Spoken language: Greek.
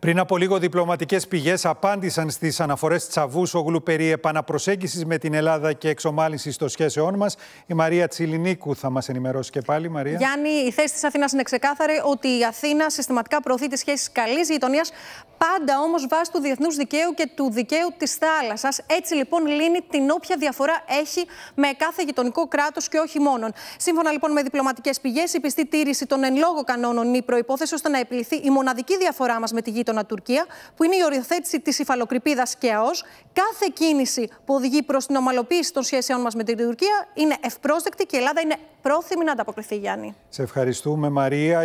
Πριν από λίγο, διπλωματικές πηγές απάντησαν στις αναφορές Τσαβούσογλου περί επαναπροσέγγισης με την Ελλάδα και εξομάλυνσης των σχέσεών μας. Η Μαρία Τσιλινίκου θα μας ενημερώσει και πάλι. Μαρία. Γιάννη, η θέση της Αθήνας είναι ξεκάθαρη ότι η Αθήνα συστηματικά προωθεί τις σχέσεις καλής γειτονίας, πάντα όμως βάσει του διεθνούς δικαίου και του δικαίου της θάλασσας. Έτσι λοιπόν λύνει την όποια διαφορά έχει με κάθε γειτονικό κράτος και όχι μόνον. Σύμφωνα λοιπόν με διπλωματικές πηγές, η πιστή τήρηση των εν λόγω κανόνων η προπόθεση ώστε να επιληθεί η μοναδική διαφορά μας με τη γειτονία γείτονα Τουρκία, που είναι η οριοθέτηση της υφαλοκρηπίδας και ΑΟΣ. Κάθε κίνηση που οδηγεί προς την ομαλοποίηση των σχέσεών μας με την Τουρκία είναι ευπρόσδεκτη και η Ελλάδα είναι πρόθυμη να ανταποκριθεί, Γιάννη. Σε ευχαριστούμε, Μαρία.